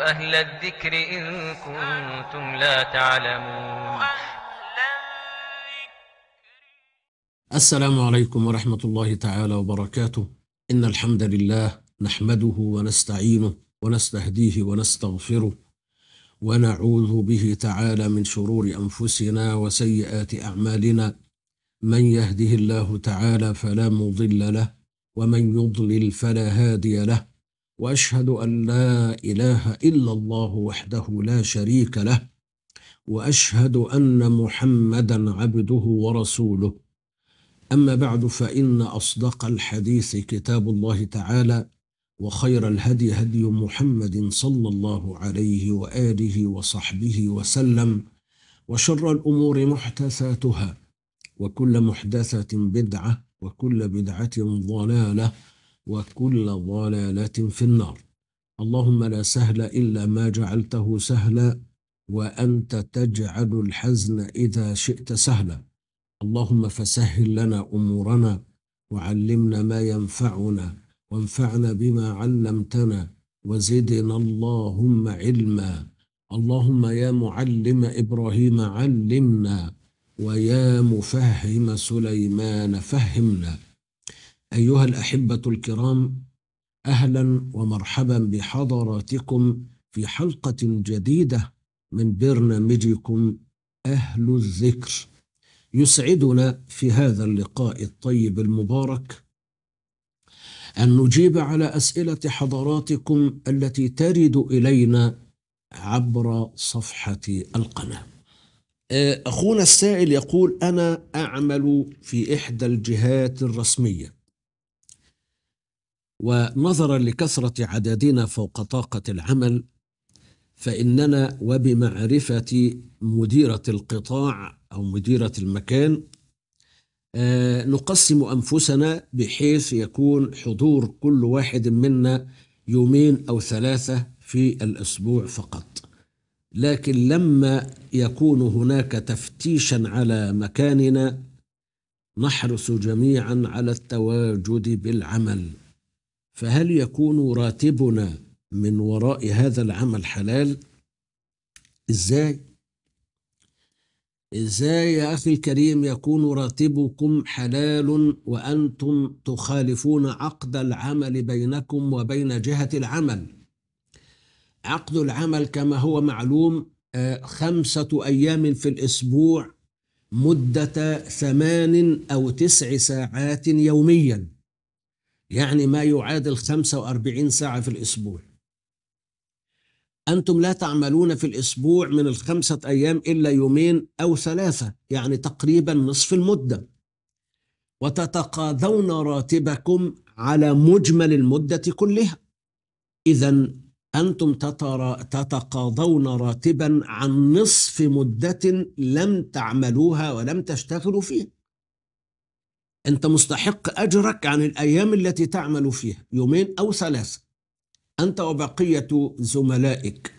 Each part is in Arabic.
أهل الذكر إن كنتم لا تعلمون السلام عليكم ورحمة الله تعالى وبركاته إن الحمد لله نحمده ونستعينه ونستهديه ونستغفره ونعوذ به تعالى من شرور أنفسنا وسيئات أعمالنا من يهده الله تعالى فلا مضل له ومن يضلل فلا هادي له واشهد ان لا اله الا الله وحده لا شريك له واشهد ان محمدا عبده ورسوله اما بعد فان اصدق الحديث كتاب الله تعالى وخير الهدي هدي محمد صلى الله عليه واله وصحبه وسلم وشر الامور محدثاتها وكل محدثه بدعه وكل بدعه ضلاله وكل ضلالة في النار اللهم لا سهل إلا ما جعلته سهلا وأنت تجعل الحزن إذا شئت سهلا اللهم فسهل لنا أمورنا وعلمنا ما ينفعنا وانفعنا بما علمتنا وزدنا اللهم علما اللهم يا معلم إبراهيم علمنا ويا مفهم سليمان فهمنا أيها الأحبة الكرام أهلا ومرحبا بحضراتكم في حلقة جديدة من برنامجكم أهل الذكر يسعدنا في هذا اللقاء الطيب المبارك أن نجيب على أسئلة حضراتكم التي ترد إلينا عبر صفحة القناة آه، أخونا السائل يقول أنا أعمل في إحدى الجهات الرسمية ونظرا لكثرة عددنا فوق طاقة العمل فإننا وبمعرفة مديرة القطاع أو مديرة المكان آه، نقسم أنفسنا بحيث يكون حضور كل واحد منا يومين أو ثلاثة في الأسبوع فقط لكن لما يكون هناك تفتيشا على مكاننا نحرص جميعا على التواجد بالعمل فهل يكون راتبنا من وراء هذا العمل حلال ازاي ازاي يا اخي الكريم يكون راتبكم حلال وانتم تخالفون عقد العمل بينكم وبين جهه العمل عقد العمل كما هو معلوم آه، خمسه ايام في الاسبوع مده ثمان او تسع ساعات يوميا يعني ما يعادل 45 ساعة في الأسبوع أنتم لا تعملون في الأسبوع من الخمسة أيام إلا يومين أو ثلاثة يعني تقريبا نصف المدة وتتقاضون راتبكم على مجمل المدة كلها إذا أنتم تتقاضون راتبا عن نصف مدة لم تعملوها ولم تشتغلوا فيها أنت مستحق أجرك عن الأيام التي تعمل فيها يومين أو ثلاثة أنت وبقية زملائك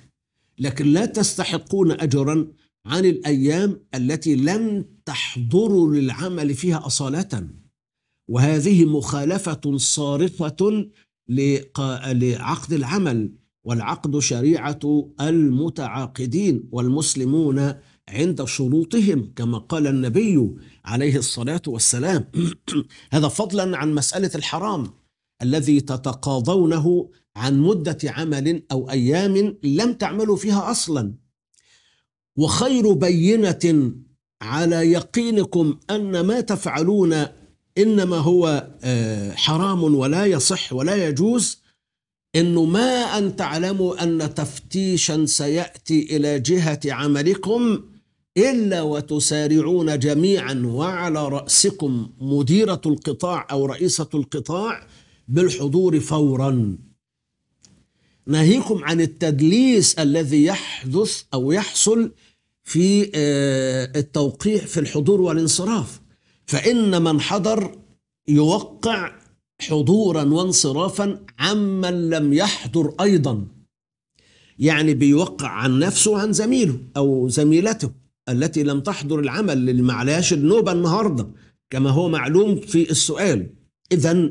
لكن لا تستحقون أجرا عن الأيام التي لم تحضروا للعمل فيها أصالة وهذه مخالفة صارخة لعقد العمل والعقد شريعة المتعاقدين والمسلمون عند شروطهم كما قال النبي عليه الصلاة والسلام هذا فضلا عن مسألة الحرام الذي تتقاضونه عن مدة عمل أو أيام لم تعملوا فيها أصلا وخير بينة على يقينكم أن ما تفعلون إنما هو آه، حرام ولا يصح ولا يجوز انه ما ان تعلموا ان تفتيشا سياتي الى جهه عملكم إلا وتسارعون جميعا وعلى رأسكم مديرة القطاع أو رئيسة القطاع بالحضور فورا ناهيكم عن التدليس الذي يحدث أو يحصل في آه، التوقيع في الحضور والانصراف فإن من حضر يوقع حضورا وانصرافا عمن لم يحضر أيضا يعني بيوقع عن نفسه عن زميله أو زميلته التي لم تحضر العمل للمعلاش النوبة النهاردة كما هو معلوم في السؤال إذا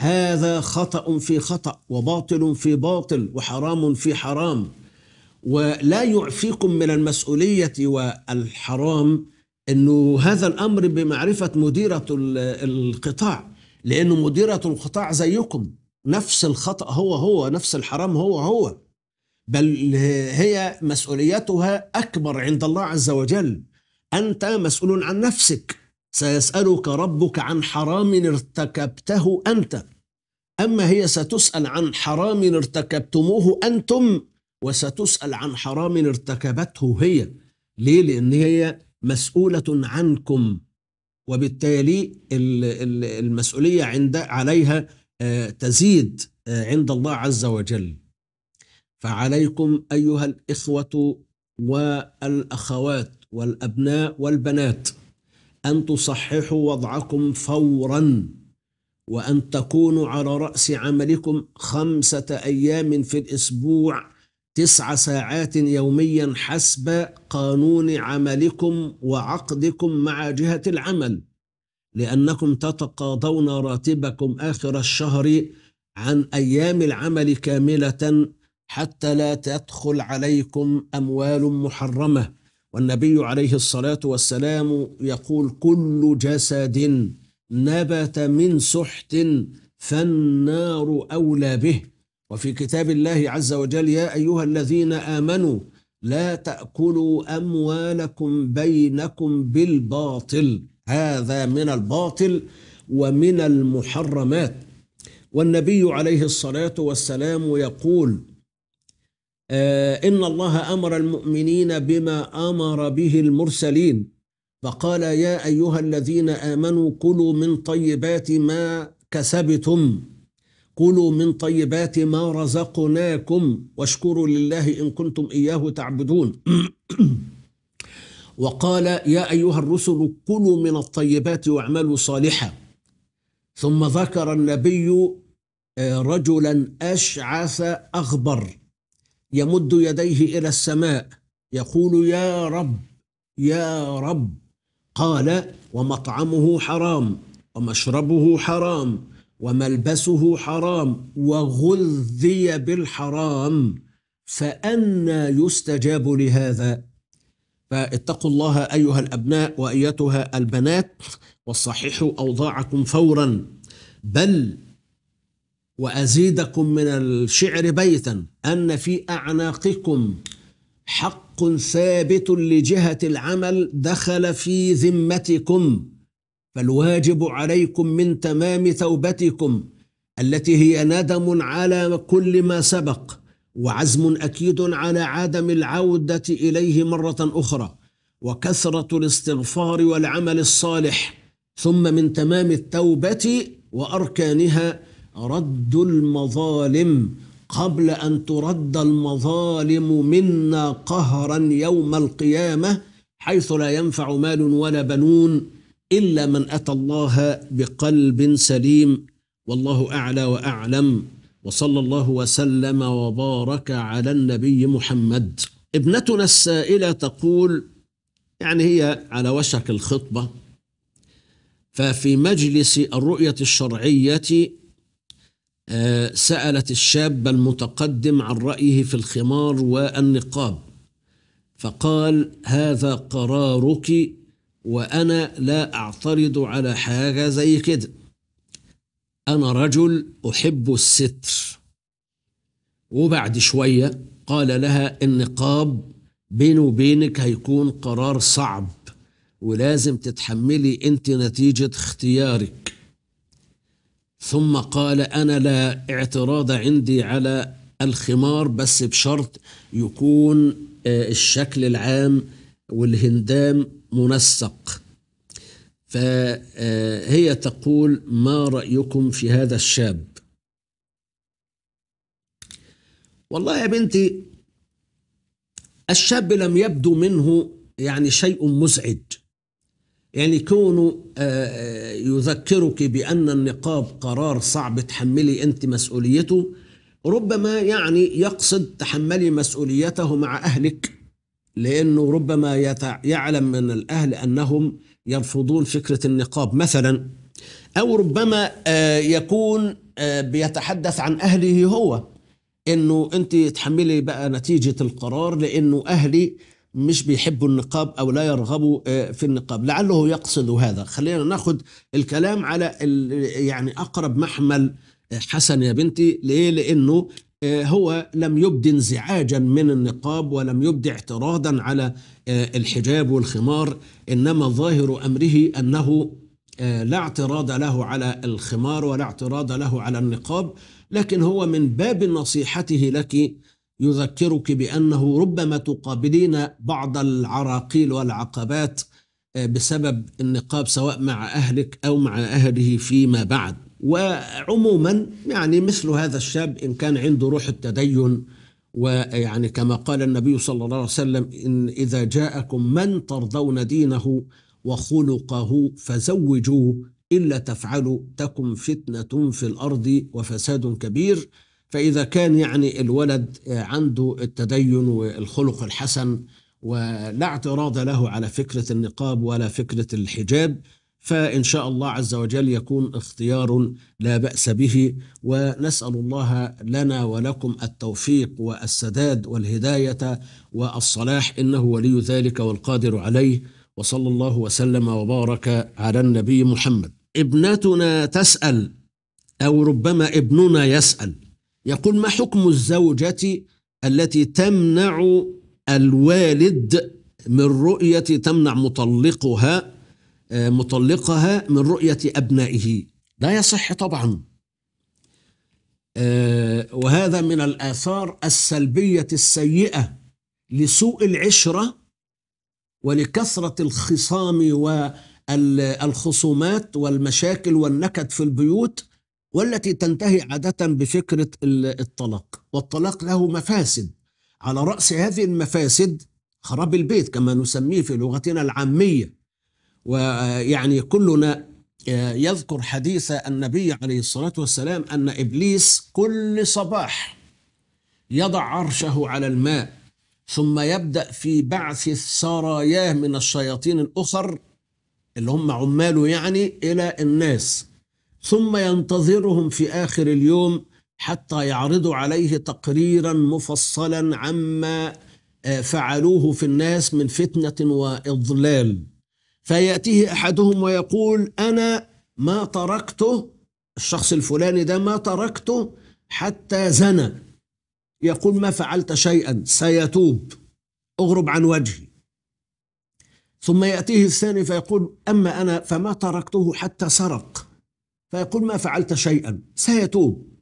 هذا خطأ في خطأ وباطل في باطل وحرام في حرام ولا يعفيكم من المسؤولية والحرام أنه هذا الأمر بمعرفة مديرة القطاع لأنه مديرة القطاع زيكم نفس الخطأ هو هو نفس الحرام هو هو بل هي مسؤوليتها أكبر عند الله عز وجل أنت مسؤول عن نفسك سيسألك ربك عن حرام ارتكبته أنت أما هي ستسأل عن حرام ارتكبتموه أنتم وستسأل عن حرام ارتكبته هي ليه؟ لأن هي مسؤولة عنكم وبالتالي المسؤولية عند عليها آه، تزيد آه، عند الله عز وجل فعليكم أيها الإخوة والأخوات والأبناء والبنات أن تصححوا وضعكم فورا وأن تكونوا على رأس عملكم خمسة أيام في الأسبوع تسع ساعات يوميا حسب قانون عملكم وعقدكم مع جهة العمل لأنكم تتقاضون راتبكم آخر الشهر عن أيام العمل كاملة حتى لا تدخل عليكم اموال محرمه والنبي عليه الصلاه والسلام يقول كل جسد نبت من سحت فالنار اولى به وفي كتاب الله عز وجل يا ايها الذين امنوا لا تاكلوا اموالكم بينكم بالباطل هذا من الباطل ومن المحرمات والنبي عليه الصلاه والسلام يقول آه، إن الله أمر المؤمنين بما أمر به المرسلين فقال يا أيها الذين آمنوا كلوا من طيبات ما كسبتم كلوا من طيبات ما رزقناكم واشكروا لله إن كنتم إياه تعبدون وقال يا أيها الرسل كلوا من الطيبات واعملوا صالحا ثم ذكر النبي آه، رجلا أشعث أغبر يمد يديه إلى السماء يقول يا رب يا رب قال ومطعمه حرام ومشربه حرام وملبسه حرام وغذي بالحرام فأنى يستجاب لهذا فاتقوا الله أيها الأبناء وأيتها البنات وصححوا أوضاعكم فورا بل وأزيدكم من الشعر بيتا أن في أعناقكم حق ثابت لجهة العمل دخل في ذمتكم فالواجب عليكم من تمام توبتكم التي هي ندم على كل ما سبق وعزم أكيد على عدم العودة إليه مرة أخرى وكثرة الاستغفار والعمل الصالح ثم من تمام التوبة وأركانها رد المظالم قبل أن ترد المظالم منا قهرا يوم القيامة حيث لا ينفع مال ولا بنون إلا من أتى الله بقلب سليم والله أعلى وأعلم وصلى الله وسلم وبارك على النبي محمد ابنتنا السائلة تقول يعني هي على وشك الخطبة ففي مجلس الرؤية الشرعية آه، سألت الشاب المتقدم عن رأيه في الخمار والنقاب فقال هذا قرارك وأنا لا أعترض على حاجة زي كده أنا رجل أحب الستر وبعد شوية قال لها النقاب بيني وبينك هيكون قرار صعب ولازم تتحملي أنت نتيجة اختيارك ثم قال أنا لا اعتراض عندي على الخمار بس بشرط يكون آه، الشكل العام والهندام منسق فهي آه، تقول ما رأيكم في هذا الشاب والله يا بنتي الشاب لم يبدو منه يعني شيء مزعج يعني كونه آه، آه، يذكرك بأن النقاب قرار صعب تحملي أنت مسؤوليته ربما يعني يقصد تحملي مسؤوليته مع أهلك لأنه ربما يعلم من الأهل أنهم يرفضون فكرة النقاب مثلا أو ربما آه، يكون بيتحدث عن أهله هو أنه أنت تحملي بقى نتيجة القرار لأنه أهلي مش بيحبوا النقاب او لا يرغبوا آه، في النقاب لعله يقصد هذا خلينا ناخد الكلام على يعني اقرب محمل آه، حسن يا بنتي ليه لانه آه، هو لم يبدي انزعاجا من النقاب ولم يبدي اعتراضا على الحجاب والخمار انما ظاهر امره انه لا اعتراض له على الخمار ولا اعتراض له على النقاب لكن هو من باب نصيحته لك يذكرك بأنه ربما تقابلين بعض العراقيل والعقبات آه، بسبب النقاب سواء مع أهلك أو مع أهله فيما بعد وعموما يعني مثل هذا الشاب إن كان عنده روح التدين ويعني كما قال النبي صلى الله عليه وسلم إن إذا جاءكم من ترضون دينه وخلقه فزوجوه إلا تفعلوا تكن فتنة في الأرض وفساد كبير فإذا كان يعني الولد عنده التدين والخلق الحسن ولا اعتراض له على فكرة النقاب ولا فكرة الحجاب فإن شاء الله عز وجل يكون اختيار لا بأس به ونسأل الله لنا ولكم التوفيق والسداد والهداية والصلاح إنه ولي ذلك والقادر عليه وصلى الله وسلم وبارك على النبي محمد ابنتنا تسأل أو ربما ابننا يسأل يقول ما حكم الزوجة التي تمنع الوالد من رؤية تمنع مطلقها آه، مطلقها من رؤية أبنائه لا يصح طبعا آه، وهذا من الآثار السلبية السيئة لسوء العشرة ولكثرة الخصام والخصومات والمشاكل والنكد في البيوت والتي تنتهي عادة بفكرة الطلاق والطلاق له مفاسد على رأس هذه المفاسد خراب البيت كما نسميه في لغتنا العامية ويعني كلنا آه، يذكر حديث النبي عليه الصلاة والسلام أن إبليس كل صباح يضع عرشه على الماء ثم يبدأ في بعث سراياه من الشياطين الأخر اللي هم عماله يعني إلى الناس ثم ينتظرهم في آخر اليوم حتى يعرضوا عليه تقريرا مفصلا عما آه، فعلوه في الناس من فتنة وإضلال فيأتيه أحدهم ويقول أنا ما تركته الشخص الفلاني ده ما تركته حتى زنى يقول ما فعلت شيئا سيتوب اغرب عن وجهي ثم يأتيه الثاني فيقول أما أنا فما تركته حتى سرق فيقول ما فعلت شيئا سيتوب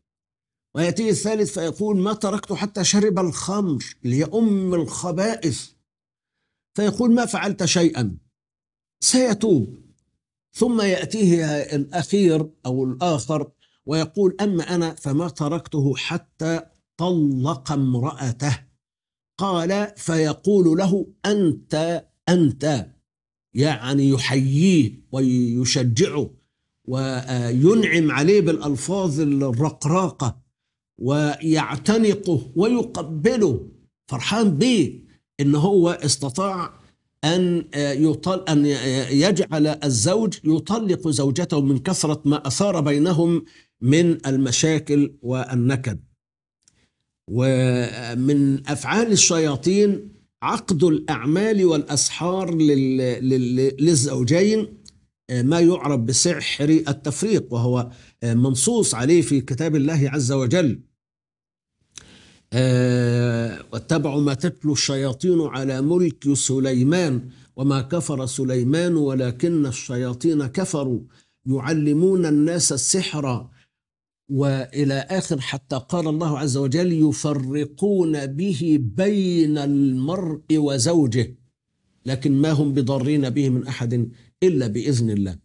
ويأتيه الثالث فيقول ما تركت حتى شرب الخمر اللي هي أم الخبائث فيقول ما فعلت شيئا سيتوب ثم يأتيه الأخير أو الآخر ويقول أما أنا فما تركته حتى طلق امرأته قال فيقول له أنت أنت يعني يحييه ويشجعه وينعم عليه بالألفاظ الرقراقة ويعتنقه ويقبله فرحان به إن هو استطاع أن يطل أن يجعل الزوج يطلق زوجته من كثرة ما أثار بينهم من المشاكل والنكد. ومن أفعال الشياطين عقد الأعمال والأسحار للزوجين ما يعرف بسحر التفريق وهو منصوص عليه في كتاب الله عز وجل آه، واتبعوا ما تتلو الشياطين على ملك سليمان وما كفر سليمان ولكن الشياطين كفروا يعلمون الناس السحر والى اخر حتى قال الله عز وجل يفرقون به بين المرء وزوجه لكن ما هم بضارين به من احد إلا بإذن الله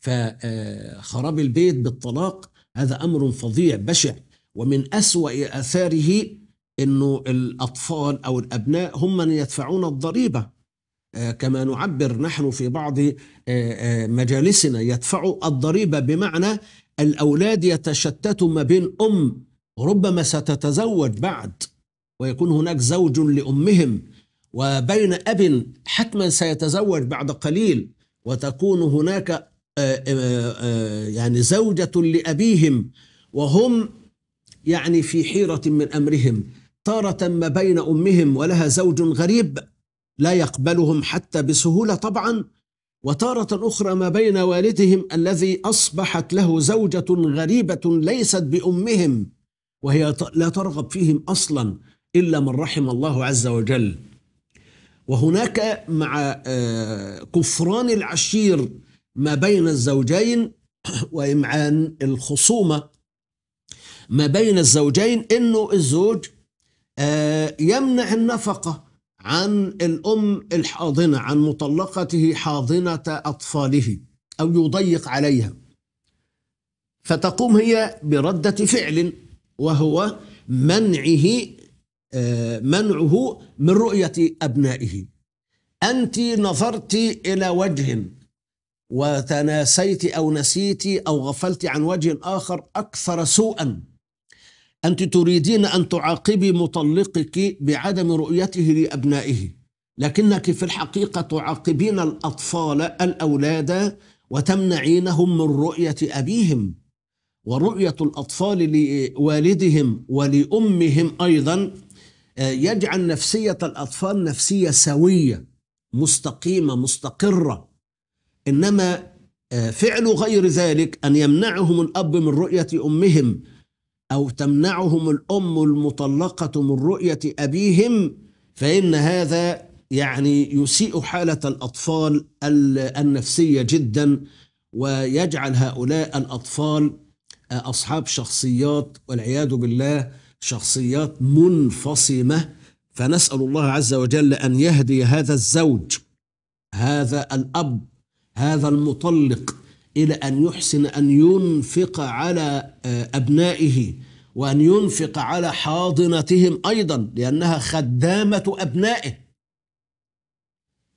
فخراب البيت بالطلاق هذا أمر فظيع بشع ومن أسوأ آثاره أنه الأطفال أو الأبناء هم من يدفعون الضريبة كما نعبر نحن في بعض آه، آه، مجالسنا يدفعوا الضريبة بمعنى الأولاد يتشتتوا ما بين أم ربما ستتزوج بعد ويكون هناك زوج لأمهم وبين أب حتما سيتزوج بعد قليل وتكون هناك آه، آه، آه، يعني زوجة لأبيهم وهم يعني في حيرة من أمرهم تارة ما بين أمهم ولها زوج غريب لا يقبلهم حتى بسهولة طبعا وتارة أخرى ما بين والدهم الذي أصبحت له زوجة غريبة ليست بأمهم وهي لا ترغب فيهم أصلا إلا من رحم الله عز وجل وهناك مع آه، كفران العشير ما بين الزوجين وإمعان الخصومة ما بين الزوجين أنه الزوج آه، يمنع النفقة عن الأم الحاضنة عن مطلقته حاضنة أطفاله أو يضيق عليها فتقوم هي بردة فعل وهو منعه منعه من رؤية أبنائه أنت نظرت إلى وجه وتناسيت أو نسيت أو غفلت عن وجه آخر أكثر سوءا أنت تريدين أن تعاقبي مطلقك بعدم رؤيته لأبنائه لكنك في الحقيقة تعاقبين الأطفال الأولاد وتمنعينهم من رؤية أبيهم ورؤية الأطفال لوالدهم ولأمهم أيضا آه، يجعل نفسية الأطفال نفسية سوية مستقيمة مستقرة إنما آه، فعل غير ذلك أن يمنعهم الأب من رؤية أمهم أو تمنعهم الأم المطلقة من رؤية أبيهم فإن هذا يعني يسيء حالة الأطفال النفسية جدا ويجعل هؤلاء الأطفال آه، أصحاب شخصيات والعياذ بالله شخصيات منفصمه فنسال الله عز وجل ان يهدي هذا الزوج هذا الاب هذا المطلق الى ان يحسن ان ينفق على آه، ابنائه وان ينفق على حاضنتهم ايضا لانها خدامه ابنائه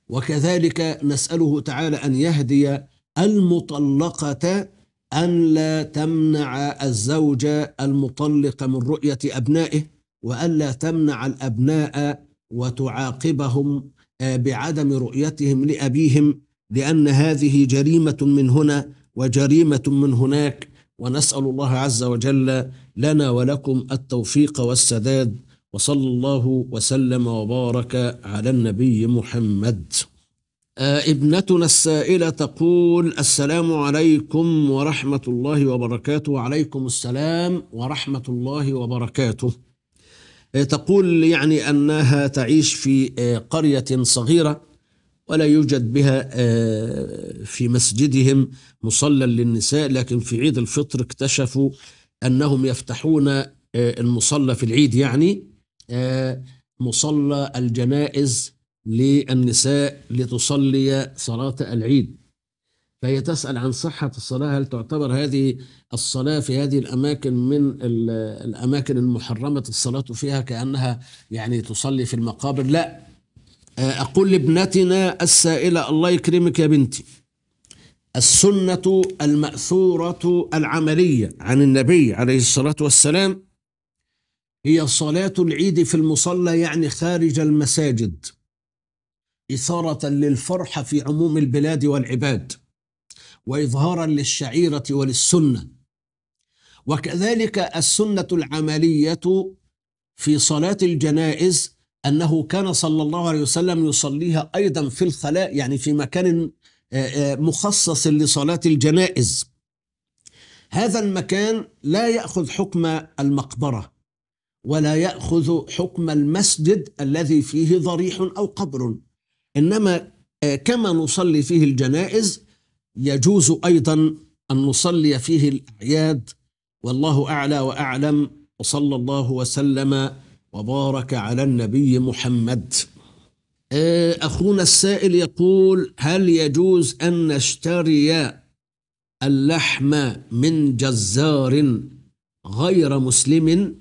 وكذلك نساله تعالى ان يهدي المطلقه أن لا تمنع الزوجة المطلقة من رؤية أبنائه وألا تمنع الأبناء وتعاقبهم آه، بعدم رؤيتهم لأبيهم لأن هذه جريمة من هنا وجريمة من هناك ونسأل الله عز وجل لنا ولكم التوفيق والسداد وصلى الله وسلم وبارك على النبي محمد ابنتنا السائلة تقول السلام عليكم ورحمة الله وبركاته وعليكم السلام ورحمة الله وبركاته آه، تقول يعني أنها تعيش في آه، قرية صغيرة ولا يوجد بها آه، في مسجدهم مصلى للنساء لكن في عيد الفطر اكتشفوا أنهم يفتحون المصلى في العيد يعني مصلى الجنائز للنساء لتصلي صلاة العيد فهي تسأل عن صحة الصلاة هل تعتبر هذه الصلاة في هذه الأماكن من الأماكن المحرمة الصلاة فيها كأنها يعني تصلي في المقابر لا أقول لابنتنا السائلة الله يكرمك يا بنتي السنة المأثورة العملية عن النبي عليه الصلاة والسلام هي صلاة العيد في المصلى يعني خارج المساجد إثارة للفرحة في عموم البلاد والعباد وإظهارا للشعيرة وللسنة وكذلك السنة العملية في صلاة الجنائز أنه كان صلى الله عليه وسلم يصليها أيضا في الخلاء يعني في مكان آه، آه، مخصص لصلاة الجنائز هذا المكان لا يأخذ حكم المقبرة ولا يأخذ حكم المسجد الذي فيه ضريح أو قبر إنما آه، كما نصلي فيه الجنائز يجوز أيضا أن نصلي فيه الأعياد والله أعلى وأعلم وصلى الله وسلم وبارك على النبي محمد آه، أخونا السائل يقول هل يجوز أن نشتري اللحم من جزار غير مسلم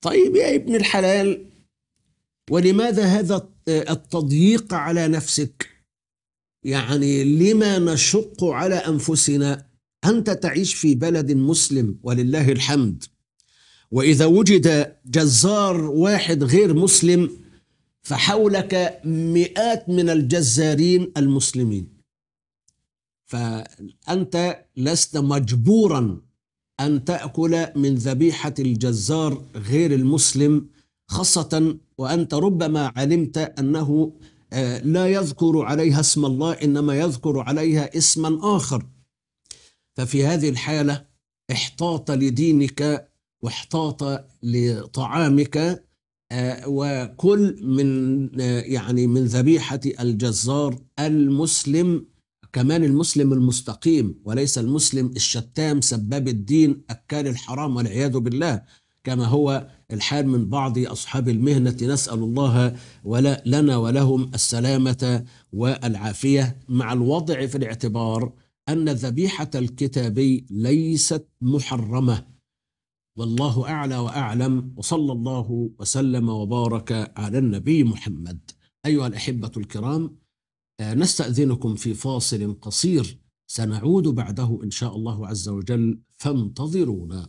طيب يا ابن الحلال ولماذا هذا التضييق على نفسك يعني لما نشق على انفسنا انت تعيش في بلد مسلم ولله الحمد واذا وجد جزار واحد غير مسلم فحولك مئات من الجزارين المسلمين فانت لست مجبورا ان تاكل من ذبيحه الجزار غير المسلم خاصه وأنت ربما علمت أنه آه، لا يذكر عليها اسم الله إنما يذكر عليها اسما آخر ففي هذه الحالة احتاط لدينك واحتاط لطعامك آه، وكل من آه، يعني من ذبيحة الجزار المسلم كمان المسلم المستقيم وليس المسلم الشتام سباب الدين أكال الحرام والعياذ بالله كما هو الحال من بعض أصحاب المهنة نسأل الله ولا لنا ولهم السلامة والعافية مع الوضع في الاعتبار أن ذبيحة الكتابي ليست محرمة والله أعلى وأعلم وصلى الله وسلم وبارك على النبي محمد أيها الأحبة الكرام آه، نستأذنكم في فاصل قصير سنعود بعده إن شاء الله عز وجل فانتظرونا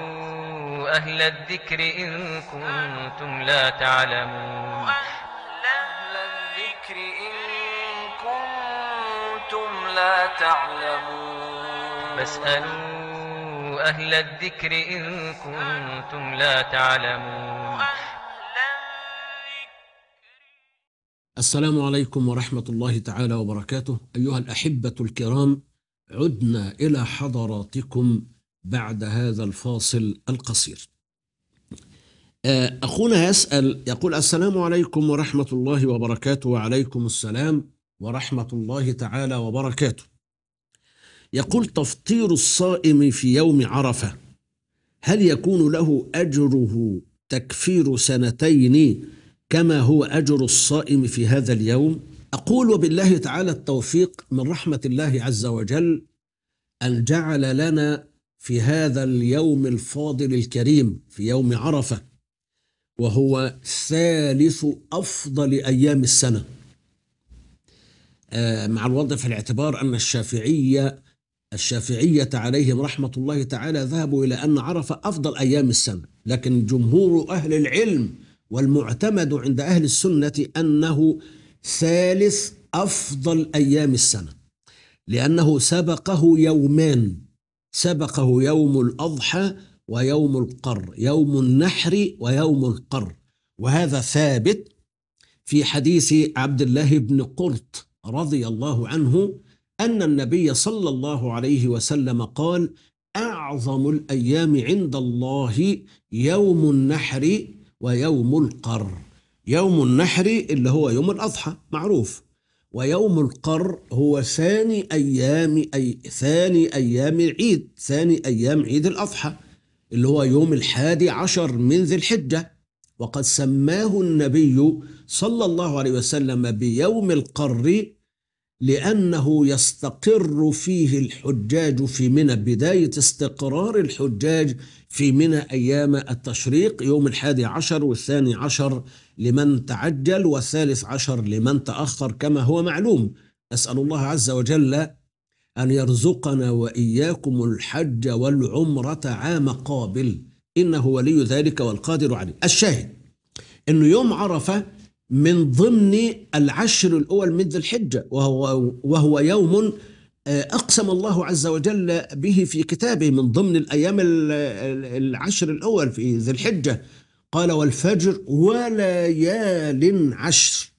أهل الذكر إن كنتم لا تعلمون أهل الذكر إن كنتم لا تعلمون فاسألوا أهل الذكر إن كنتم لا تعلمون السلام عليكم ورحمة الله تعالى وبركاته أيها الأحبة الكرام عدنا إلى حضراتكم بعد هذا الفاصل القصير آه، أخونا يسأل يقول السلام عليكم ورحمة الله وبركاته وعليكم السلام ورحمة الله تعالى وبركاته يقول تفطير الصائم في يوم عرفة هل يكون له أجره تكفير سنتين كما هو أجر الصائم في هذا اليوم أقول وبالله تعالى التوفيق من رحمة الله عز وجل أن جعل لنا في هذا اليوم الفاضل الكريم في يوم عرفه وهو ثالث افضل ايام السنه آه، مع الوضع في الاعتبار ان الشافعيه الشافعيه عليهم رحمه الله تعالى ذهبوا الى ان عرفه افضل ايام السنه لكن جمهور اهل العلم والمعتمد عند اهل السنه انه ثالث افضل ايام السنه لانه سبقه يومان سبقه يوم الأضحى ويوم القر يوم النحر ويوم القر وهذا ثابت في حديث عبد الله بن قرط رضي الله عنه أن النبي صلى الله عليه وسلم قال أعظم الأيام عند الله يوم النحر ويوم القر يوم النحر اللي هو يوم الأضحى معروف ويوم القر هو ثاني أيام أي ثاني أيام العيد ثاني أيام عيد الأضحى اللي هو يوم الحادي عشر من ذي الحجة وقد سماه النبي صلى الله عليه وسلم بيوم القر لأنه يستقر فيه الحجاج في منى بداية استقرار الحجاج في منى أيام التشريق يوم الحادي عشر والثاني عشر لمن تعجل والثالث عشر لمن تأخر كما هو معلوم أسأل الله عز وجل أن يرزقنا وإياكم الحج والعمرة عام قابل إنه ولي ذلك والقادر عليه الشاهد أنه يوم عرفة من ضمن العشر الأول من ذي الحجة وهو, وهو يوم آه، أقسم الله عز وجل به في كتابه من ضمن الأيام العشر الأول في ذي الحجة قال والفجر وليال عشر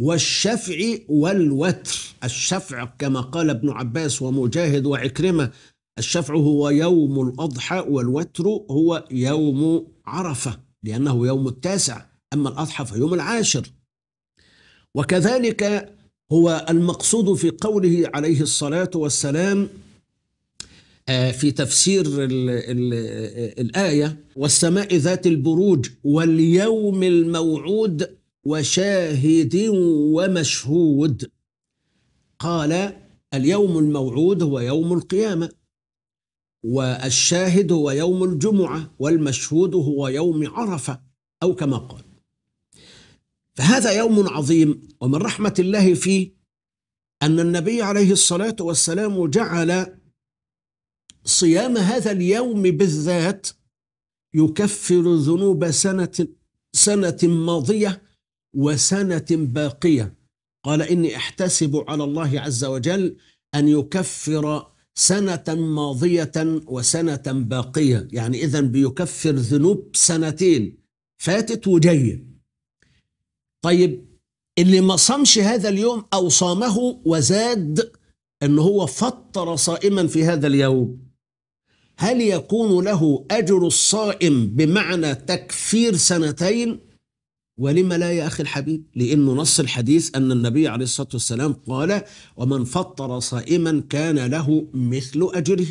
والشفع والوتر الشفع كما قال ابن عباس ومجاهد وعكرمة الشفع هو يوم الأضحى والوتر هو يوم عرفة لأنه يوم التاسع أما الأضحى فيوم العاشر وكذلك هو المقصود في قوله عليه الصلاة والسلام آه، في تفسير الآية والسماء ذات البروج واليوم الموعود وشاهد ومشهود قال اليوم الموعود هو يوم القيامة والشاهد هو يوم الجمعة والمشهود هو يوم عرفة أو كما قال فهذا يوم عظيم ومن رحمة الله فيه أن النبي عليه الصلاة والسلام جعل صيام هذا اليوم بالذات يكفر ذنوب سنة سنة ماضية وسنة باقية قال إني أحتسب على الله عز وجل أن يكفر سنة ماضية وسنة باقية يعني إذا بيكفر ذنوب سنتين فاتت وجيه طيب اللي ما صامش هذا اليوم أو صامه وزاد أن هو فطر صائما في هذا اليوم هل يكون له أجر الصائم بمعنى تكفير سنتين ولما لا يا أخي الحبيب لأنه نص الحديث أن النبي عليه الصلاة والسلام قال ومن فطر صائما كان له مثل أجره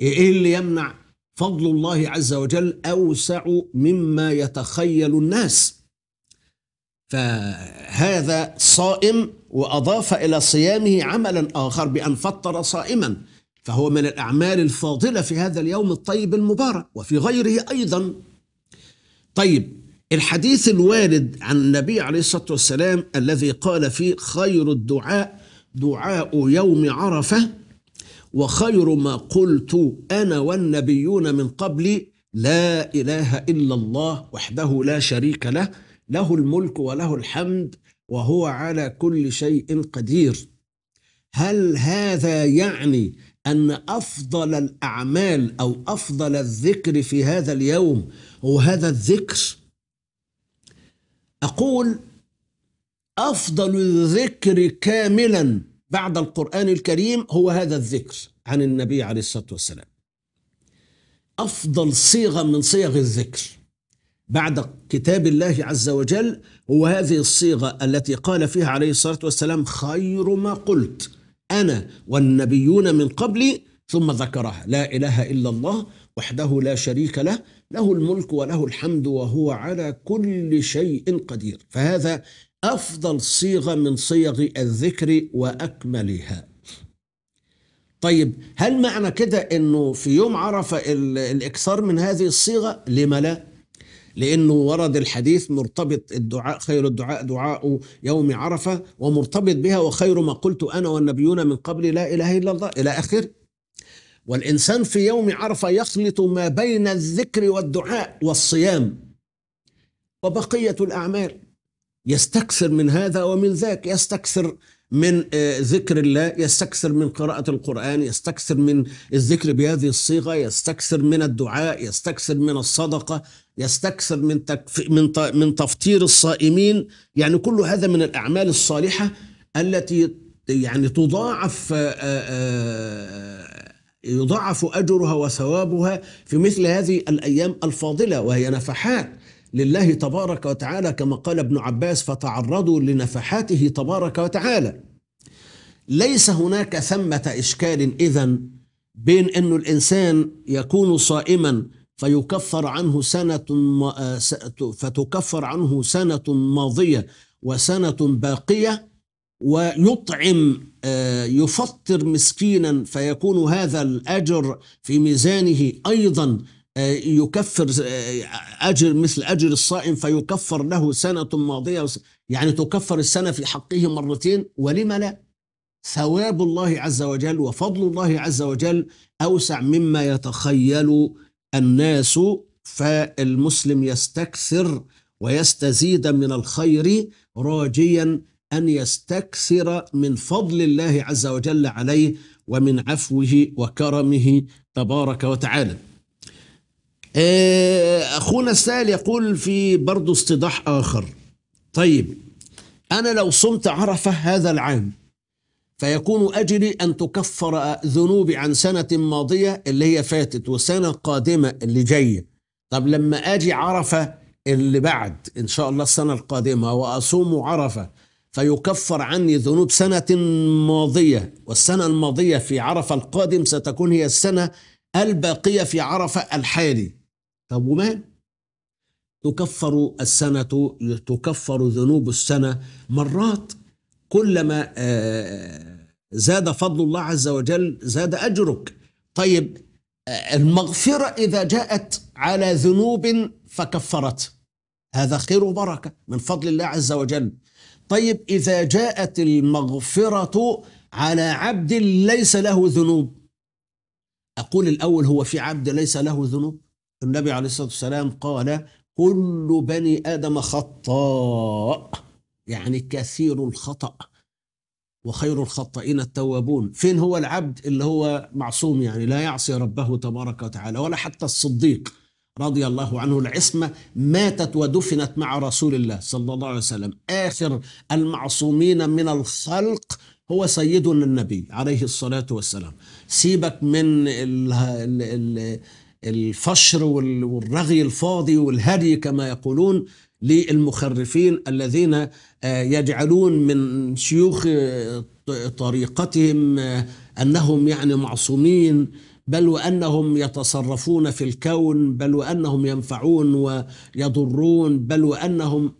إيه, إيه اللي يمنع فضل الله عز وجل أوسع مما يتخيل الناس فهذا صائم وأضاف إلى صيامه عملا آخر بأن فطر صائما فهو من الأعمال الفاضلة في هذا اليوم الطيب المبارك وفي غيره أيضا طيب الحديث الوارد عن النبي عليه الصلاة والسلام الذي قال فيه خير الدعاء دعاء يوم عرفة وخير ما قلت أنا والنبيون من قبلي لا إله إلا الله وحده لا شريك له له الملك وله الحمد وهو على كل شيء قدير هل هذا يعني ان افضل الاعمال او افضل الذكر في هذا اليوم هو هذا الذكر اقول افضل الذكر كاملا بعد القران الكريم هو هذا الذكر عن النبي عليه الصلاه والسلام افضل صيغه من صيغ الذكر بعد كتاب الله عز وجل هو هذه الصيغة التي قال فيها عليه الصلاة والسلام خير ما قلت أنا والنبيون من قبلي ثم ذكرها لا إله إلا الله وحده لا شريك له له الملك وله الحمد وهو على كل شيء قدير فهذا أفضل صيغة من صيغ الذكر وأكملها طيب هل معنى كده أنه في يوم عرفة الإكثار من هذه الصيغة لما لا لأنه ورد الحديث مرتبط الدعاء خير الدعاء دعاء يوم عرفة ومرتبط بها وخير ما قلت أنا والنبيون من قبل لا إله إلا الله إلى آخره والإنسان في يوم عرفة يخلط ما بين الذكر والدعاء والصيام وبقية الأعمال يستكثر من هذا ومن ذاك يستكثر من آه، ذكر الله يستكثر من قراءة القرآن يستكثر من الذكر بهذه الصيغة يستكثر من الدعاء يستكثر من الصدقة يستكثر من تكف... من ط... من تفطير الصائمين يعني كل هذا من الاعمال الصالحه التي يعني تضاعف يضاعف اجرها وثوابها في مثل هذه الايام الفاضله وهي نفحات لله تبارك وتعالى كما قال ابن عباس فتعرضوا لنفحاته تبارك وتعالى ليس هناك ثمه اشكال اذا بين انه الانسان يكون صائما فيكفر عنه سنة آه، فتكفر عنه سنة ماضية وسنة باقية ويطعم آه، يفطر مسكينا فيكون هذا الأجر في ميزانه أيضا آه، يكفر أجر مثل أجر الصائم فيكفر له سنة ماضية يعني تكفر السنة في حقه مرتين ولم لا ثواب الله عز وجل وفضل الله عز وجل أوسع مما يتخيل الناس فالمسلم يستكثر ويستزيد من الخير راجيا أن يستكثر من فضل الله عز وجل عليه ومن عفوه وكرمه تبارك وتعالى آه، أخونا السائل يقول في برضه استيضاح آخر طيب أنا لو صمت عرفة هذا العام فيكون أجري أن تكفر ذنوبي عن سنة ماضية اللي هي فاتت وسنة قادمة اللي جاية طب لما أجي عرفة اللي بعد إن شاء الله السنة القادمة وأصوم عرفة فيكفر عني ذنوب سنة ماضية والسنة الماضية في عرفة القادم ستكون هي السنة الباقية في عرفة الحالي طب وما تكفر السنة تكفر ذنوب السنة مرات كلما آه، زاد فضل الله عز وجل زاد أجرك طيب آه، المغفرة إذا جاءت على ذنوب فكفرت هذا خير وبركة من فضل الله عز وجل طيب إذا جاءت المغفرة على عبد ليس له ذنوب أقول الأول هو في عبد ليس له ذنوب النبي عليه الصلاة والسلام قال كل بني آدم خطاء يعني كثير الخطأ وخير الخطائين التوابون فين هو العبد اللي هو معصوم يعني لا يعصي ربه تبارك وتعالى ولا حتى الصديق رضي الله عنه العصمة ماتت ودفنت مع رسول الله صلى الله عليه وسلم آخر المعصومين من الخلق هو سيدنا النبي عليه الصلاة والسلام سيبك من الفشر والرغي الفاضي والهري كما يقولون للمخرفين الذين آه، يجعلون من شيوخ آه، طريقتهم آه، انهم يعني معصومين بل وانهم يتصرفون في الكون بل وانهم ينفعون ويضرون بل وانهم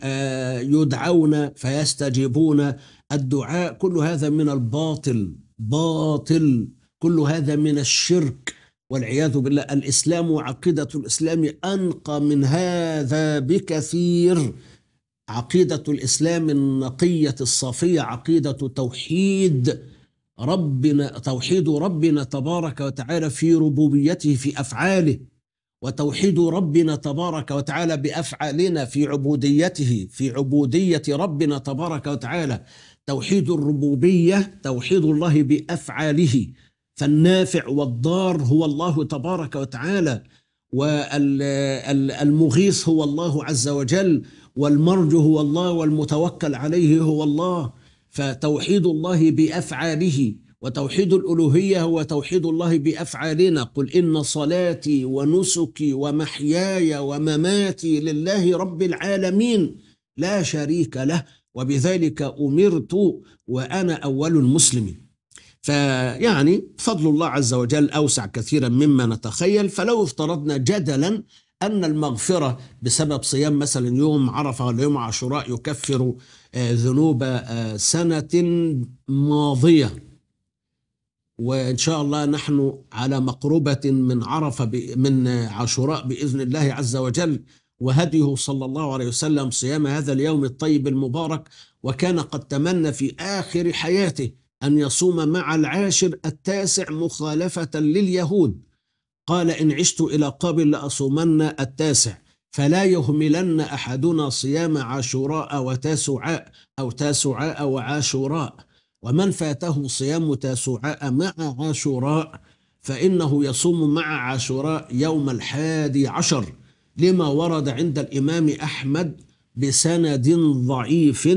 يدعون فيستجيبون الدعاء كل هذا من الباطل باطل كل هذا من الشرك والعياذ بالله الإسلام وعقيدة الإسلام أنقى من هذا بكثير عقيدة الإسلام النقية الصافية عقيدة توحيد ربنا توحيد ربنا تبارك وتعالى في ربوبيته في أفعاله وتوحيد ربنا تبارك وتعالى بأفعالنا في عبوديته في عبودية ربنا تبارك وتعالى توحيد الربوبية توحيد الله بأفعاله فالنافع والضار هو الله تبارك وتعالى والمغيث هو الله عز وجل والمرجو هو الله والمتوكل عليه هو الله فتوحيد الله بافعاله وتوحيد الالوهيه هو توحيد الله بافعالنا قل ان صلاتي ونسكي ومحياي ومماتي لله رب العالمين لا شريك له وبذلك امرت وانا اول المسلمين فيعني فضل الله عز وجل أوسع كثيرا مما نتخيل فلو افترضنا جدلا أن المغفرة بسبب صيام مثلا يوم عرفة ولا يوم عاشوراء يكفر آه، ذنوب آه، سنة ماضية وإن شاء الله نحن على مقربة من عرفة من عاشوراء بإذن الله عز وجل وهديه صلى الله عليه وسلم صيام هذا اليوم الطيب المبارك وكان قد تمنى في آخر حياته أن يصوم مع العاشر التاسع مخالفة لليهود قال إن عشت إلى قابل لأصومن التاسع فلا يهملن أحدنا صيام عاشوراء وتاسعاء أو تاسعاء وعاشوراء ومن فاته صيام تاسعاء مع عاشوراء فإنه يصوم مع عاشوراء يوم الحادي عشر لما ورد عند الإمام أحمد بسند ضعيف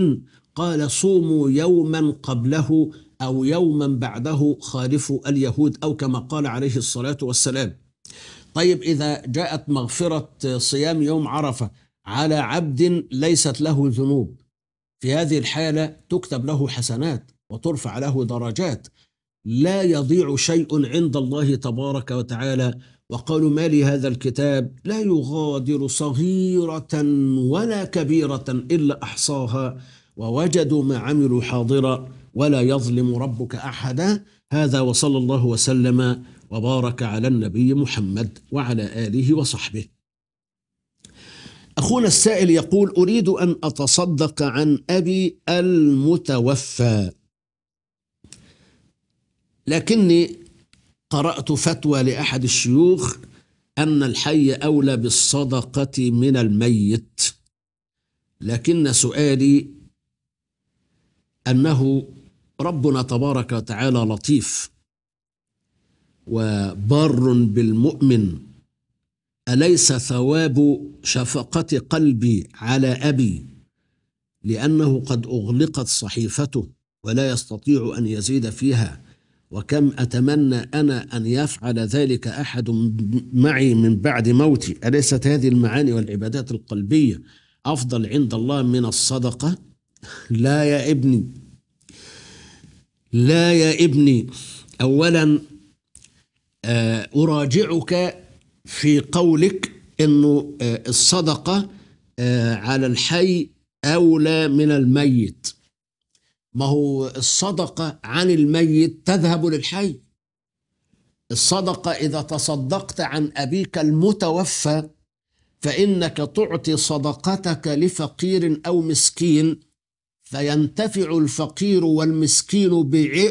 قال صوموا يوما قبله أو يوما بعده خالفوا اليهود أو كما قال عليه الصلاة والسلام طيب إذا جاءت مغفرة صيام يوم عرفة على عبد ليست له ذنوب في هذه الحالة تكتب له حسنات وترفع له درجات لا يضيع شيء عند الله تبارك وتعالى وقالوا ما لي هذا الكتاب لا يغادر صغيرة ولا كبيرة إلا أحصاها ووجدوا ما عملوا حاضرا ولا يظلم ربك احدا هذا وصلى الله وسلم وبارك على النبي محمد وعلى اله وصحبه. اخونا السائل يقول اريد ان اتصدق عن ابي المتوفى لكني قرات فتوى لاحد الشيوخ ان الحي اولى بالصدقه من الميت لكن سؤالي انه ربنا تبارك وتعالى لطيف وبار بالمؤمن اليس ثواب شفقه قلبي على ابي لانه قد اغلقت صحيفته ولا يستطيع ان يزيد فيها وكم اتمنى انا ان يفعل ذلك احد معي من بعد موتي اليست هذه المعاني والعبادات القلبيه افضل عند الله من الصدقه لا يا ابني لا يا ابني اولا آه، اراجعك في قولك انه آه، الصدقه آه، على الحي اولى من الميت ما هو الصدقه عن الميت تذهب للحي الصدقه اذا تصدقت عن ابيك المتوفى فانك تعطي صدقتك لفقير او مسكين فينتفع الفقير والمسكين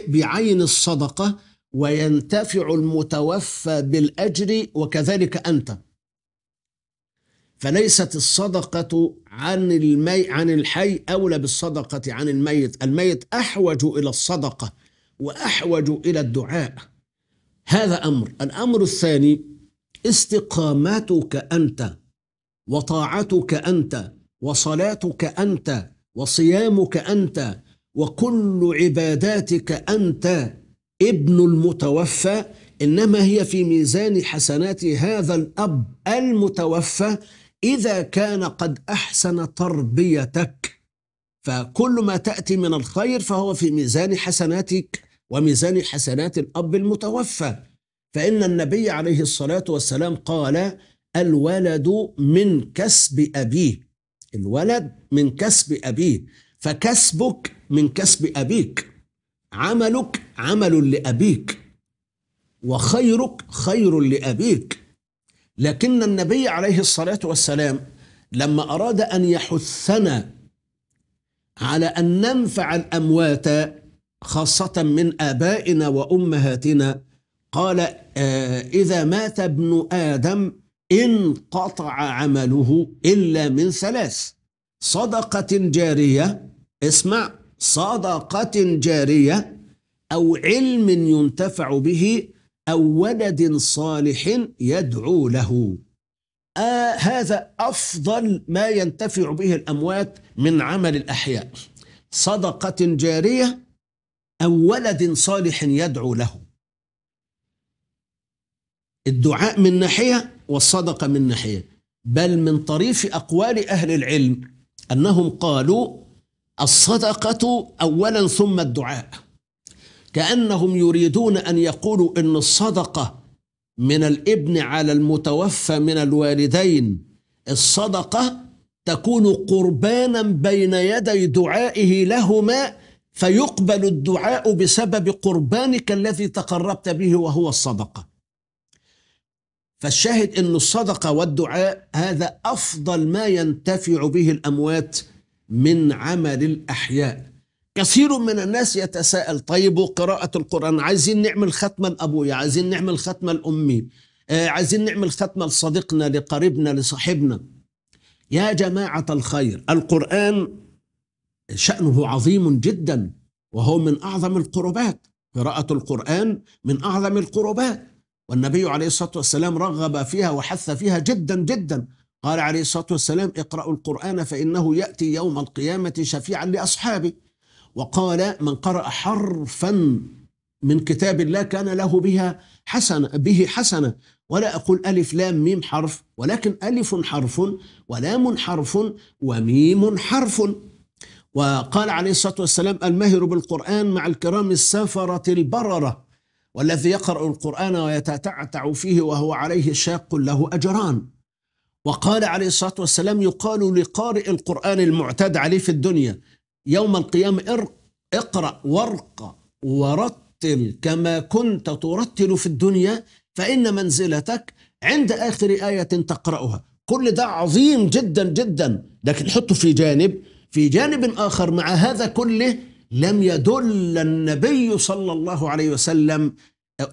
بعين الصدقه وينتفع المتوفى بالاجر وكذلك انت فليست الصدقة عن المي عن الحي أولى بالصدقة عن الميت، الميت أحوج إلى الصدقة وأحوج إلى الدعاء. هذا أمر، الأمر الثاني استقامتك أنت وطاعتك أنت وصلاتك أنت وصيامك أنت وكل عباداتك أنت ابن المتوفى إنما هي في ميزان حسنات هذا الأب المتوفى إذا كان قد أحسن تربيتك فكل ما تأتي من الخير فهو في ميزان حسناتك وميزان حسنات الأب المتوفى فإن النبي عليه الصلاة والسلام قال الولد من كسب أبيه الولد من كسب أبيه فكسبك من كسب أبيك عملك عمل لأبيك وخيرك خير لأبيك لكن النبي عليه الصلاة والسلام لما أراد أن يحثنا على أن ننفع الأموات خاصة من آبائنا وأمهاتنا قال آه، إذا مات ابن آدم انقطع عمله إلا من ثلاث صدقة جارية اسمع صدقة جارية أو علم ينتفع به أو ولد صالح يدعو له آه هذا أفضل ما ينتفع به الأموات من عمل الأحياء صدقة جارية أو ولد صالح يدعو له الدعاء من ناحية والصدقة من ناحية بل من طريف أقوال أهل العلم أنهم قالوا الصدقة أولا ثم الدعاء كأنهم يريدون أن يقولوا أن الصدقة من الابن على المتوفى من الوالدين الصدقة تكون قربانا بين يدي دعائه لهما فيقبل الدعاء بسبب قربانك الذي تقربت به وهو الصدقه فالشاهد أن الصدقة والدعاء هذا أفضل ما ينتفع به الأموات من عمل الأحياء كثير من الناس يتساءل طيب قراءة القرآن عايزين نعمل ختمة لأبويا عايزين نعمل ختمة لأمي آه، عايزين نعمل ختمة لصديقنا لقريبنا لصاحبنا يا جماعة الخير القرآن شأنه عظيم جدا وهو من أعظم القربات قراءة القرآن من أعظم القربات والنبي عليه الصلاة والسلام رغب فيها وحث فيها جدا جدا قال عليه الصلاة والسلام اقرأوا القرآن فإنه يأتي يوم القيامة شفيعا لأصحابه وقال من قرأ حرفا من كتاب الله كان له بها حسنة به حسنة ولا أقول ألف لام ميم حرف ولكن ألف حرف ولام حرف وميم حرف وقال عليه الصلاة والسلام الماهر بالقرآن مع الكرام السفرة البررة والذي يقرأ القرآن ويتتعتع فيه وهو عليه شاق له أجران وقال عليه الصلاة والسلام يقال لقارئ القرآن المعتاد عليه في الدنيا يوم القيامة اقرأ ورق ورتل كما كنت ترتل في الدنيا فإن منزلتك عند آخر آية تقرأها كل ده عظيم جدا جدا لكن حطه في جانب في جانب آخر مع هذا كله لم يدل النبي صلى الله عليه وسلم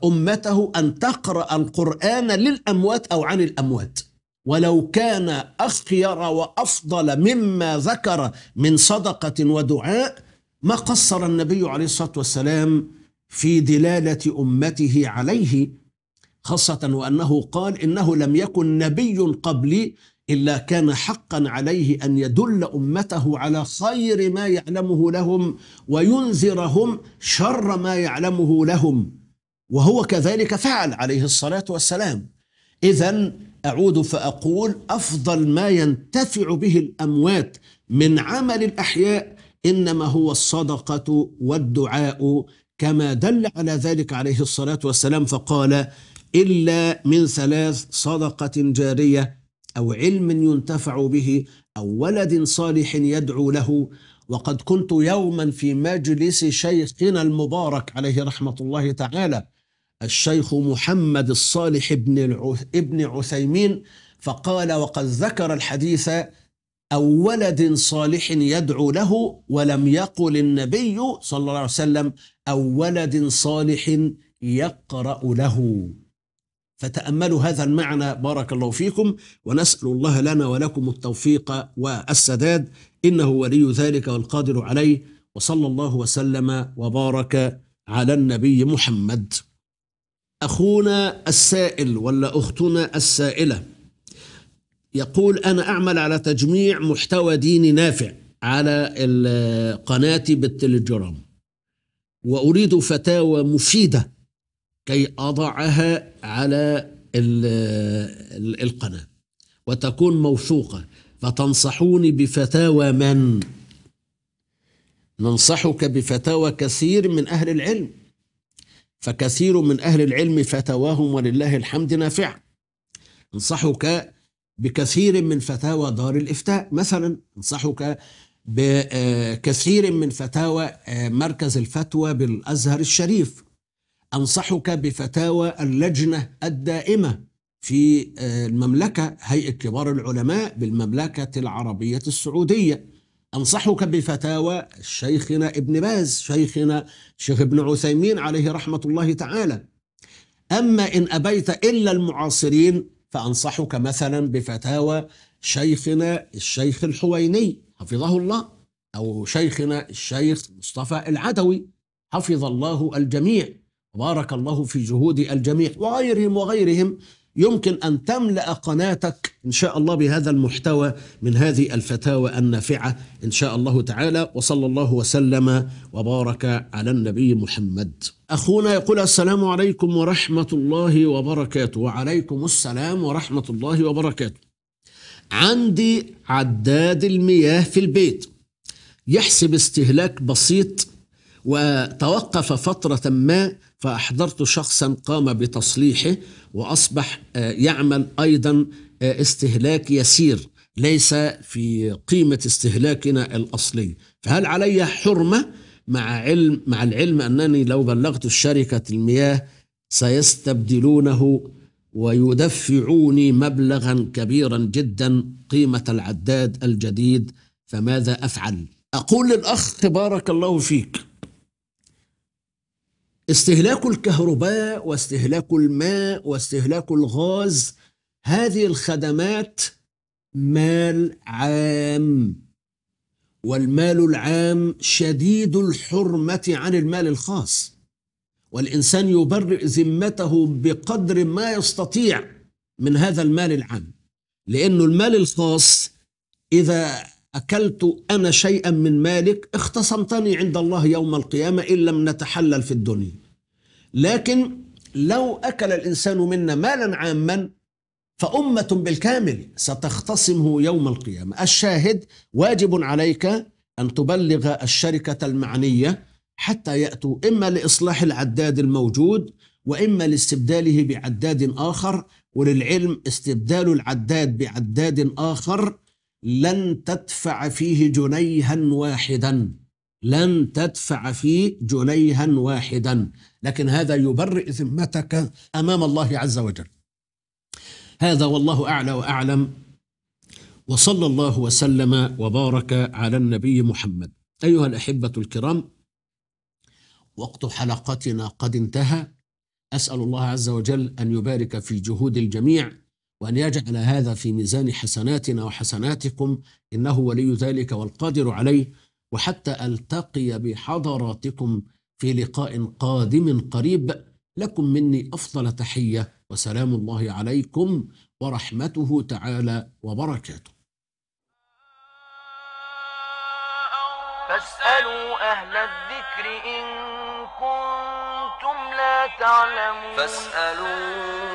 أمته أن تقرأ القرآن للأموات أو عن الأموات ولو كان أخير وأفضل مما ذكر من صدقة ودعاء ما قصر النبي عليه الصلاة والسلام في دلالة أمته عليه خاصة وأنه قال إنه لم يكن نبي قبلي إلا كان حقا عليه أن يدل أمته على خير ما يعلمه لهم وينذرهم شر ما يعلمه لهم وهو كذلك فعل عليه الصلاة والسلام إذا أعود فأقول أفضل ما ينتفع به الأموات من عمل الأحياء إنما هو الصدقة والدعاء كما دل على ذلك عليه الصلاة والسلام فقال إلا من ثلاث صدقة جارية أو علم ينتفع به أو ولد صالح يدعو له وقد كنت يوما في مجلس شيخنا المبارك عليه رحمة الله تعالى الشيخ محمد الصالح بن ابن عثيمين فقال وقد ذكر الحديث أو ولد صالح يدعو له ولم يقل النبي صلى الله عليه وسلم أو ولد صالح يقرأ له فتأملوا هذا المعنى بارك الله فيكم ونسأل الله لنا ولكم التوفيق والسداد إنه ولي ذلك والقادر عليه وصلى الله وسلم وبارك على النبي محمد أخونا السائل ولا أختنا السائلة يقول أنا أعمل على تجميع محتوى ديني نافع على قناتي بالتليجرام وأريد فتاوى مفيدة كي أضعها على القناة وتكون موثوقة فتنصحوني بفتاوى من ننصحك بفتاوى كثير من أهل العلم فكثير من أهل العلم فتواهم ولله الحمد نافعة انصحك بكثير من فتاوى دار الإفتاء مثلا انصحك بكثير من فتاوى مركز الفتوى بالأزهر الشريف أنصحك بفتاوى اللجنة الدائمة في آه، المملكة هيئة كبار العلماء بالمملكة العربية السعودية أنصحك بفتاوى شيخنا ابن باز شيخنا شيخ ابن عثيمين عليه رحمة الله تعالى أما إن أبيت إلا المعاصرين فأنصحك مثلا بفتاوى شيخنا الشيخ الحويني حفظه الله أو شيخنا الشيخ مصطفى العدوي حفظ الله الجميع بارك الله في جهود الجميع وغيرهم وغيرهم يمكن أن تملأ قناتك إن شاء الله بهذا المحتوى من هذه الفتاوى النافعة إن شاء الله تعالى وصلى الله وسلم وبارك على النبي محمد أخونا يقول السلام عليكم ورحمة الله وبركاته وعليكم السلام ورحمة الله وبركاته عندي عداد المياه في البيت يحسب استهلاك بسيط وتوقف فترة ما فأحضرت شخصا قام بتصليحه وأصبح آه، يعمل أيضا آه، استهلاك يسير ليس في قيمة استهلاكنا الأصلي فهل علي حرمة مع علم مع العلم أنني لو بلغت الشركة المياه سيستبدلونه ويدفعوني مبلغا كبيرا جدا قيمة العداد الجديد فماذا أفعل؟ أقول للأخ بارك الله فيك استهلاك الكهرباء واستهلاك الماء واستهلاك الغاز هذه الخدمات مال عام والمال العام شديد الحرمة عن المال الخاص والإنسان يبرئ ذمته بقدر ما يستطيع من هذا المال العام لأنه المال الخاص إذا أكلت أنا شيئا من مالك اختصمتني عند الله يوم القيامة إن لم نتحلل في الدنيا لكن لو أكل الإنسان منا مالا عاما فأمة بالكامل ستختصمه يوم القيامة الشاهد واجب عليك أن تبلغ الشركة المعنية حتى يأتوا إما لإصلاح العداد الموجود وإما لاستبداله بعداد آخر وللعلم استبدال العداد بعداد آخر لن تدفع فيه جنيها واحدا لن تدفع فيه جنيها واحدا لكن هذا يبرئ ذمتك امام الله عز وجل هذا والله اعلى واعلم وصلى الله وسلم وبارك على النبي محمد ايها الاحبه الكرام وقت حلقتنا قد انتهى اسال الله عز وجل ان يبارك في جهود الجميع وأن يجعل هذا في ميزان حسناتنا وحسناتكم إنه ولي ذلك والقادر عليه وحتى ألتقي بحضراتكم في لقاء قادم قريب لكم مني أفضل تحية وسلام الله عليكم ورحمته تعالى وبركاته فاسألوا أهل الذكر إن كنتم لا تعلمون فاسألوا